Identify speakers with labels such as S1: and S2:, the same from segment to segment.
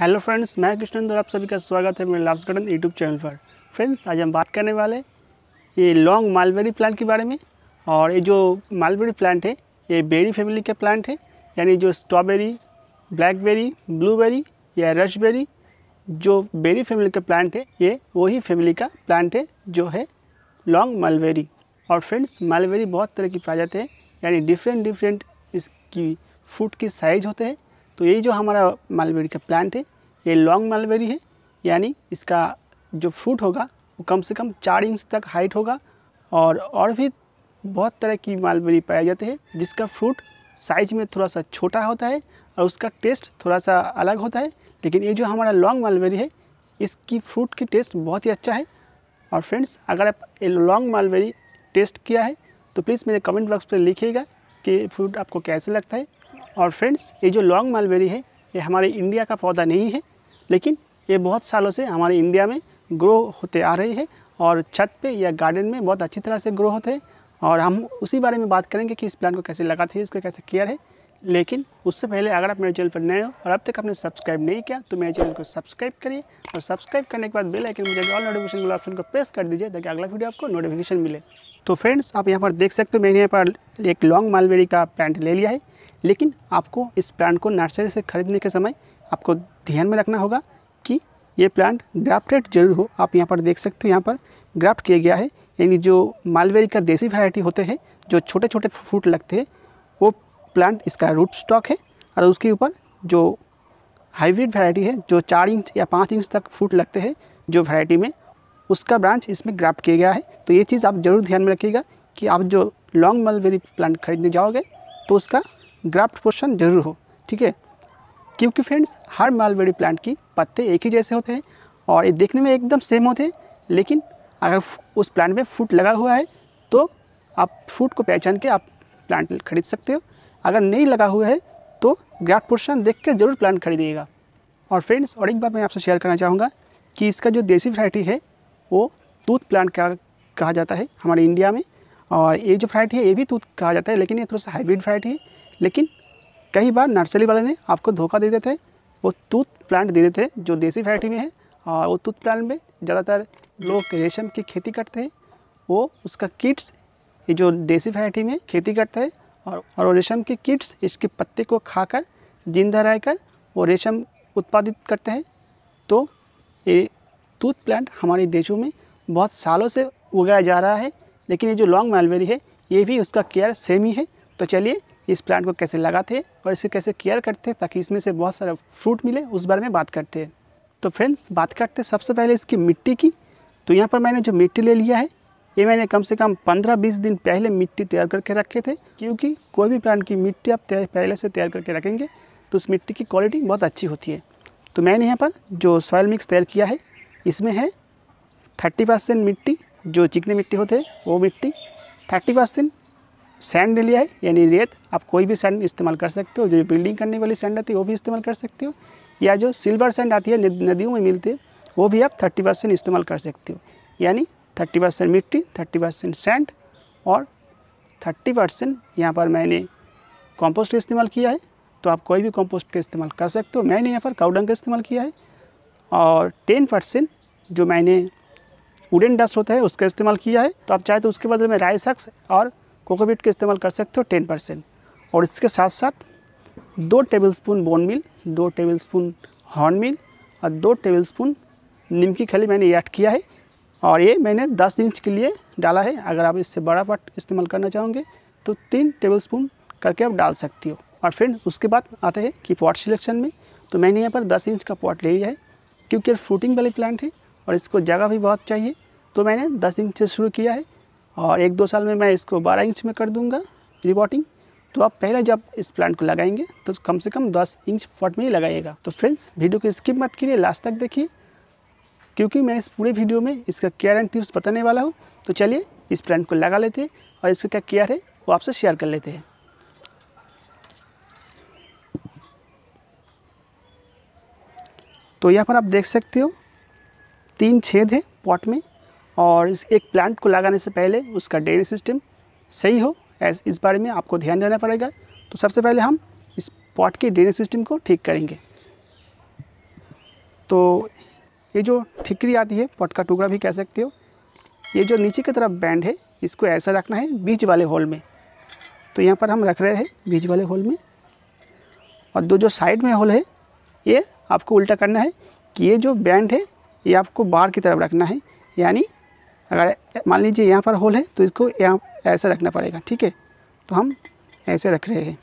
S1: hello friends मैं और आप सभी का स्वागत है मेरे लाभ गार्डन यूट्यूब चैनल पर फ्रेंड्स आज हम बात करने वाले ये लॉन्ग मालबेरी प्लांट के बारे में और ये जो मालबेरी प्लांट है ये बेरी फैमिली के प्लांट है यानी जो स्ट्रॉबेरी ब्लैकबेरी ब्लूबेरी या रशबेरी जो बेरी फैमिली का प्लांट है ये वही फैमिली का प्लांट है जो है लॉन्ग मालबेरी और फ्रेंड्स मालबेरी बहुत तरह की पाए जाते हैं यानी डिफरेंट डिफरेंट इसकी फ्रूट की साइज़ होते हैं तो यही जो हमारा मालवेरी का प्लांट है ये लॉन्ग मालवेरी है यानी इसका जो फ्रूट होगा वो कम से कम चार इंच तक हाइट होगा और और भी बहुत तरह की मालवेरी पाए जाते हैं जिसका फ्रूट साइज में थोड़ा सा छोटा होता है और उसका टेस्ट थोड़ा सा अलग होता है लेकिन ये जो हमारा लॉन्ग मालवेरी है इसकी फ्रूट की टेस्ट बहुत ही अच्छा है और फ्रेंड्स अगर आप ये लॉन्ग मालवेरी टेस्ट किया है तो प्लीज़ मेरे कमेंट बॉक्स पर लिखिएगा कि फ्रूट आपको कैसे लगता है और फ्रेंड्स ये जो लॉन्ग मलबेरी है ये हमारे इंडिया का पौधा नहीं है लेकिन ये बहुत सालों से हमारे इंडिया में ग्रो होते आ रही है और छत पे या गार्डन में बहुत अच्छी तरह से ग्रो होते हैं और हम उसी बारे में बात करेंगे कि इस प्लांट को कैसे लगाते हैं इसका कैसे केयर है लेकिन उससे पहले अगर आप मेरे चैनल पर नए हो और अब तक आपने सब्सक्राइब नहीं किया तो मेरे चैनल को सब्सक्राइब करिए और सब्सक्राइब करने के बाद बेल आइकन मुझे ऑल नोटिफिकेशन वाला ऑप्शन को प्रेस कर दीजिए ताकि अगला वीडियो आपको नोटिफिकेशन मिले तो फ्रेंड्स आप यहाँ पर देख सकते हो मैंने यहाँ पर एक लॉन्ग मालवेरी का प्लांट ले लिया है लेकिन आपको इस प्लांट को नर्सरी से ख़रीदने के समय आपको ध्यान में रखना होगा कि ये प्लांट ग्राफ्टेड जरूर हो आप यहाँ पर देख सकते हो यहाँ पर ग्राफ्ट किया गया है यानी जो मालवेरी का देसी वैरायटी होते हैं जो छोटे छोटे फ्रूट लगते हैं वो प्लांट इसका रूट स्टॉक है और उसके ऊपर जो हाइब्रिड वैरायटी है जो चार इंच या पाँच इंच तक फ्रूट लगते हैं जो वैरायटी में उसका ब्रांच इसमें ग्राफ्ट किया गया है तो ये चीज़ आप ज़रूर ध्यान में रखिएगा कि आप जो लॉन्ग मलबेरी प्लांट खरीदने जाओगे तो उसका ग्राफ्ट पोर्शन जरूर हो ठीक है क्योंकि फ्रेंड्स हर मलबेरी प्लांट की पत्ते एक ही जैसे होते हैं और ये देखने में एकदम सेम होते हैं लेकिन अगर उस प्लांट में फूट लगा हुआ है तो आप फूट को पहचान के आप प्लांट खरीद सकते हो अगर नहीं लगा हुआ है तो ग्राफ्ट पोर्शन देख के ज़रूर प्लांट खरीदिएगा और फ्रेंड्स और एक बात मैं आपसे शेयर करना चाहूँगा कि इसका जो देसी वैरायटी है वो तूत प्लांट क्या कहा जाता है हमारे इंडिया में और ये जो फ्राइट है ये भी तूत कहा जाता है लेकिन ये थोड़ा सा हाइब्रिड फ्राइट है लेकिन कई बार नर्सरी वाले ने आपको धोखा दे देते हैं वो टूथ प्लांट दे देते हैं जो देसी फ्राइटी में है और वो टूथ प्लांट में ज़्यादातर लोग रेशम की खेती करते हैं वो उसका किड्स ये जो देसी फ्राइटी में खेती करते हैं और और रेशम के किड्स इसके पत्ते को खाकर जिंदा रहकर वो रेशम उत्पादित करते हैं तो ये टूथ प्लांट हमारे देशों में बहुत सालों से उगाया जा रहा है लेकिन ये जो लॉन्ग मालवेरी है ये भी उसका केयर सेम ही है तो चलिए इस प्लांट को कैसे लगाते हैं और इसे कैसे केयर करते हैं ताकि इसमें से बहुत सारा फ्रूट मिले उस बारे में बात करते हैं तो फ्रेंड्स बात करते हैं सबसे पहले इसकी मिट्टी की तो यहाँ पर मैंने जो मिट्टी ले लिया है ये मैंने कम से कम 15-20 दिन पहले मिट्टी तैयार करके रखे थे क्योंकि कोई भी प्लांट की मिट्टी आप पहले से तैयार करके रखेंगे तो उस मिट्टी की क्वालिटी बहुत अच्छी होती है तो मैंने यहाँ पर जो सॉयल मिक्स तैयार किया है इसमें है थर्टी परसेंट मिट्टी जो चिकनी मिट्टी होते हैं वो मिट्टी थर्टी परसेंट सैंड लिया है यानी रेत आप कोई भी सैंड इस्तेमाल कर सकते हो जो बिल्डिंग करने वाली सैंड आती है वो भी इस्तेमाल कर सकते हो या जो सिल्वर सैंड आती है नदियों में मिलती है वो भी आप थर्टी परसेंट इस्तेमाल कर सकते हो यानी थर्टी परसेंट मिट्टी थर्टी परसेंट सैंड और थर्टी परसेंट यहाँ पर मैंने कंपोस्ट इस्तेमाल किया है तो आप कोई भी कंपोस्ट का इस्तेमाल कर सकते हो मैंने यहाँ पर काउडंग का इस्तेमाल किया है और टेन परसेंट जो मैंने वुडन डस्ट होता है उसका इस्तेमाल किया है तो आप चाहे तो उसके बदले में राइस हक्स और कोकोपीट का इस्तेमाल कर सकते हो टेन परसेंट और इसके साथ साथ दो टेबल स्पून बोन मिल दो टेबल स्पून हॉर्न मिल और दो स्पून नीम की खली मैंने ऐड किया है और ये मैंने 10 इंच के लिए डाला है अगर आप इससे बड़ा पट इस्तेमाल करना चाहोगे तो तीन टेबल स्पून करके आप डाल सकती हो और फ्रेंड्स उसके बाद आता है कि पॉट सिलेक्शन में तो मैंने यहाँ पर 10 इंच का पॉट ले लिया है क्योंकि फ्रूटिंग वाली प्लांट है और इसको जगह भी बहुत चाहिए तो मैंने दस इंच से शुरू किया है और एक दो साल में मैं इसको बारह इंच में कर दूँगा रिबॉटिंग तो आप पहले जब इस प्लांट को लगाएंगे तो कम से कम दस इंच फट में ही लगाइएगा तो फ्रेंड्स वीडियो को स्किप मत करिए लास्ट तक देखिए क्योंकि मैं इस पूरे वीडियो में इसका केयर एंड टिप्स बताने वाला हूँ तो चलिए इस प्लांट को लगा लेते हैं और इसका क्या केयर है वो आपसे शेयर कर लेते हैं तो यहाँ पर आप देख सकते हो तीन छेद हैं पॉट में और इस एक प्लांट को लगाने से पहले उसका ड्रेन सिस्टम सही हो एस इस बारे में आपको ध्यान देना पड़ेगा तो सबसे पहले हम इस पॉट के ड्रेनेज सिस्टम को ठीक करेंगे तो ये जो ठिकरी आती है पॉट का टुकड़ा भी कह सकते हो ये जो नीचे की तरफ बैंड है इसको ऐसा रखना है बीच वाले होल में तो यहाँ पर हम रख रहे हैं बीच वाले होल में और दो जो साइड में होल है ये आपको उल्टा करना है कि ये जो बैंड है ये आपको बाहर की तरफ रखना है यानी अगर मान लीजिए यहाँ पर होल है तो इसको यहाँ ऐसे रखना पड़ेगा ठीक है तो हम ऐसे रख रहे हैं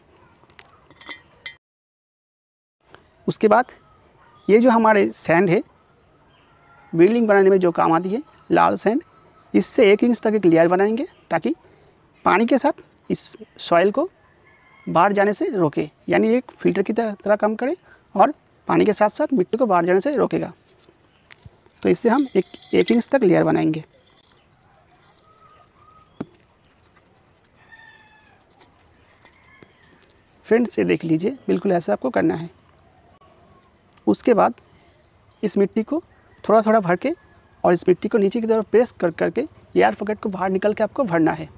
S1: उसके बाद ये जो हमारे सैंड है बिल्डिंग बनाने में जो काम आती है लाल सैंड इससे एक इंच तक एक लेयर बनाएंगे ताकि पानी के साथ इस सॉइल को बाहर जाने से रोके यानी एक फिल्टर की तरह काम करे और पानी के साथ साथ मिट्टी को बाहर जाने से रोकेगा तो इससे हम एक एट इंच तक लेयर बनाएंगे फ्रेंड से देख लीजिए बिल्कुल ऐसा आपको करना है उसके बाद इस मिट्टी को थोड़ा थोड़ा भर के और इस मिट्टी को नीचे की तरफ प्रेस कर करके एयर पॉकेट को बाहर निकल के आपको भरना है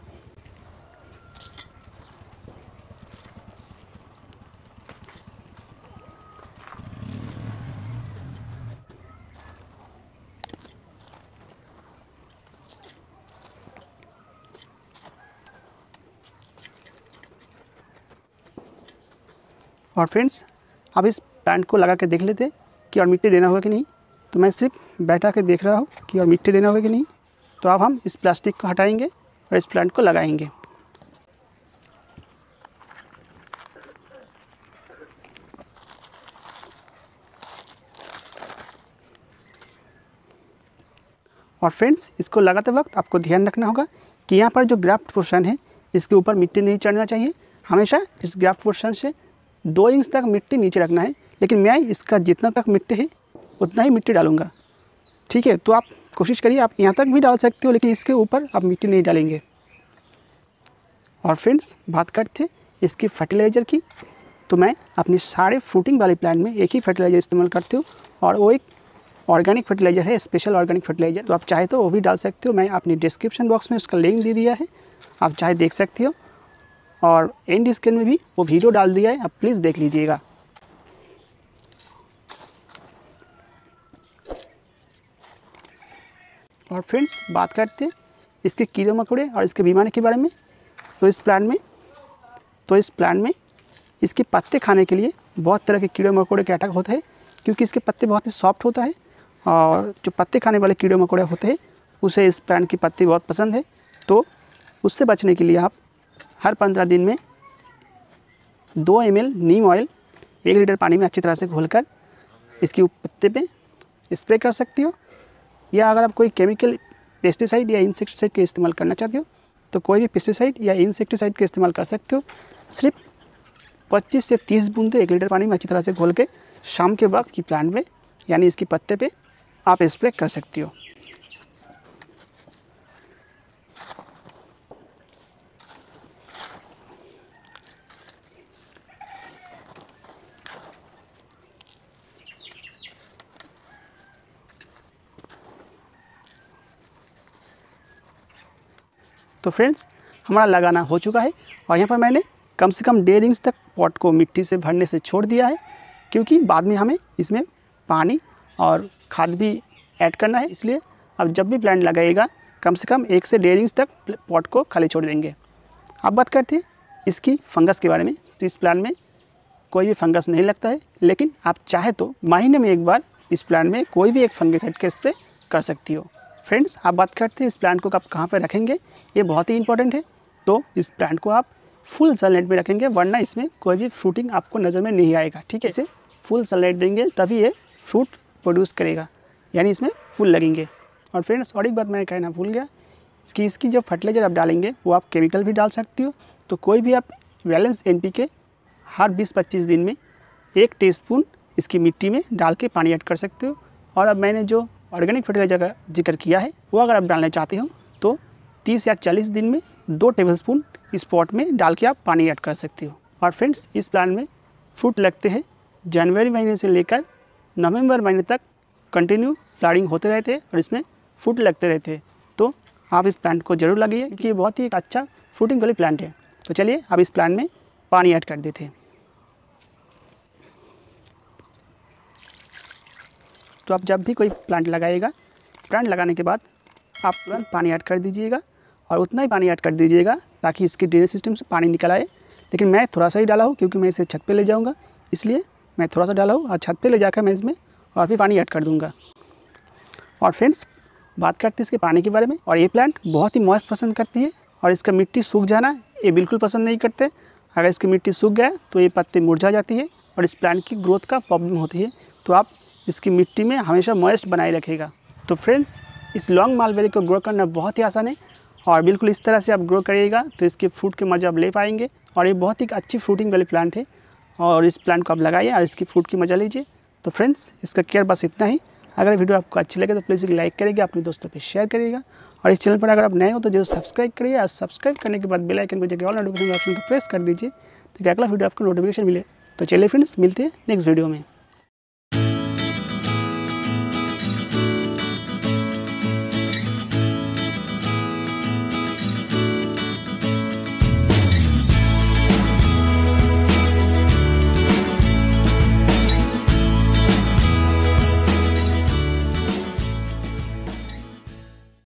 S1: और फ्रेंड्स अब इस पैंट को लगा के देख लेते कि और मिट्टी देना होगा कि नहीं तो मैं सिर्फ बैठा के देख रहा हूँ कि और मिट्टी देना होगा कि नहीं तो अब हम इस प्लास्टिक को हटाएंगे और इस प्लांट को लगाएंगे और फ्रेंड्स इसको लगाते वक्त आपको ध्यान रखना होगा कि यहाँ पर जो ग्राफ्ट पोर्शन है इसके ऊपर मिट्टी नहीं चढ़ना चाहिए हमेशा इस ग्राफ्ट पोर्शन से दो इंच तक मिट्टी नीचे रखना है लेकिन मैं इसका जितना तक मिट्टी है उतना ही मिट्टी डालूंगा ठीक है तो आप कोशिश करिए आप यहाँ तक भी डाल सकते हो लेकिन इसके ऊपर आप मिट्टी नहीं डालेंगे और फ्रेंड्स बात करते इसकी फर्टिलाइज़र की तो मैं अपनी सारे फ्रूटिंग वाले प्लांट में एक ही फर्टिलाइज़र इस्तेमाल करती हूँ और वो एक ऑर्गेनिक फर्टिलाइज़र है स्पेशल ऑर्गेनिक फर्टिलाइज़र तो आप चाहे तो वो भी डाल सकते हो मैं अपनी डिस्क्रिप्शन बॉक्स में उसका लिंक दे दिया है आप चाहे देख सकते हो और एंड स्क्रीन में भी वो वीडियो डाल दिया है आप प्लीज़ देख लीजिएगा और फ्रेंड्स बात करते हैं इसके कीड़े मकोड़े और इसके बीमारी के बारे में तो इस प्लान में तो इस प्लान में इसके पत्ते खाने के लिए बहुत तरह के कीड़े मकोड़े के अटैक होते हैं क्योंकि इसके पत्ते बहुत ही सॉफ्ट होता है और जो पत्ते खाने वाले कीड़े मकोड़े होते हैं उसे इस प्लान के पत्ते बहुत पसंद है तो उससे बचने के लिए आप हर पंद्रह दिन में दो एम नीम ऑयल एक लीटर पानी में अच्छी तरह से घोल इसके पत्ते पर स्प्रे कर सकती हो या अगर आप कोई केमिकल पेस्टिसाइड या इंसेक्टिसाइड का इस्तेमाल करना चाहते हो तो कोई भी पेस्टिसाइड या इंसेक्टिसाइड का इस्तेमाल कर सकते हो सिर्फ 25 से 30 बूंदे एक लीटर पानी में अच्छी तरह से घोल के शाम के वक्त की प्लांट में यानी इसके पत्ते पे आप स्प्रे कर सकती हो तो फ्रेंड्स हमारा लगाना हो चुका है और यहाँ पर मैंने कम से कम डेढ़ इंच तक पॉट को मिट्टी से भरने से छोड़ दिया है क्योंकि बाद में हमें इसमें पानी और खाद भी ऐड करना है इसलिए अब जब भी प्लांट लगाएगा कम से कम एक से डेढ़ इंच तक पॉट को खाली छोड़ देंगे अब बात करते हैं इसकी फंगस के बारे में तो इस प्लांट में कोई भी फंगस नहीं लगता है लेकिन आप चाहे तो महीने में एक बार इस प्लांट में कोई भी एक फंगस हेड के स्प्रे कर सकती हो फ्रेंड्स आप बात करते हैं इस प्लांट को आप कहाँ पर रखेंगे ये बहुत ही इंपॉर्टेंट है तो इस प्लांट को आप फुल सनलाइट में रखेंगे वरना इसमें कोई भी फ्रूटिंग आपको नज़र में नहीं आएगा ठीक है इसे फुल सनलाइट देंगे तभी ये फ्रूट प्रोड्यूस करेगा यानी इसमें फूल लगेंगे और फ्रेंड्स और एक बात मैं कहना भूल गया कि इसकी जो फर्टिलाइज़र आप डालेंगे वो आप केमिकल भी डाल सकती हो तो कोई भी आप बैलेंस एन के हर 20-25 दिन में एक टीस्पून इसकी मिट्टी में डाल के पानी ऐड कर सकते हो और अब मैंने जो ऑर्गेनिक फर्टिलाइजर का जिक्र किया है वो अगर आप डालना चाहते हो तो 30 या 40 दिन में दो टेबलस्पून इस पॉट में डाल के आप पानी ऐड कर सकते हो और फ्रेंड्स इस प्लान में फ्रूट लगते हैं जनवरी महीने से लेकर नवंबर महीने तक कंटिन्यू फ्लावरिंग होते रहते हैं और इसमें फ्रूट लगते रहते हैं तो आप इस प्लांट को जरूर लगाइए क्योंकि ये बहुत ही एक अच्छा फ्रूटिंग वाली प्लांट है तो चलिए आप इस प्लांट में पानी ऐड कर देते हैं तो आप जब भी कोई प्लांट लगाएगा प्लांट लगाने के बाद आप तुरंत पानी ऐड कर दीजिएगा और उतना ही पानी ऐड कर दीजिएगा ताकि इसकी ड्रेनेज सिस्टम से पानी निकल आए लेकिन मैं थोड़ा सा ही डाला हूँ क्योंकि मैं इसे छत पे ले जाऊँगा इसलिए मैं थोड़ा सा डाला हूँ और छत पे ले जाकर मैं इसमें और भी पानी ऐड कर दूँगा और फ्रेंड्स बात करते हैं इसके पानी के बारे में और ये प्लांट बहुत ही मॉइस्ट पसंद करती है और इसका मिट्टी सूख जाना ये बिल्कुल पसंद नहीं करते अगर इसकी मिट्टी सूख गया तो ये पत्ते मुरझा जाती है और इस प्लांट की ग्रोथ का प्रॉब्लम होती है तो आप इसकी मिट्टी में हमेशा मॉइस्ट बनाए रखेगा तो फ्रेंड्स इस लॉन्ग मालबेरी को ग्रो करना बहुत ही आसान है और बिल्कुल इस तरह से आप ग्रो करिएगा तो इसके फ्रूट के मजा आप ले पाएंगे और ये बहुत ही अच्छी फ्रूटिंग वाली प्लांट है और इस प्लांट को आप लगाइए और इसकी फ्रूट की मज़ा लीजिए तो फ्रेंड्स इसका केयर बस इतना ही अगर वीडियो आपको अच्छी लगे तो प्लीज़ लाइक करिएगा अपने दोस्तों पर शेयर करिएगा और इस चैनल पर अगर आप नए हो तो जरूर सब्सक्राइब करिए और सब्सक्राइब करने के बाद बेल आइकन को जगह ऑल नोटिफिकेशन ऑप्शन को प्रेस कर दीजिए ताकि अगला वीडियो आपको नोटिफिकेशन मिले तो चलिए फ्रेंड्स मिलते हैं नेक्स्ट वीडियो में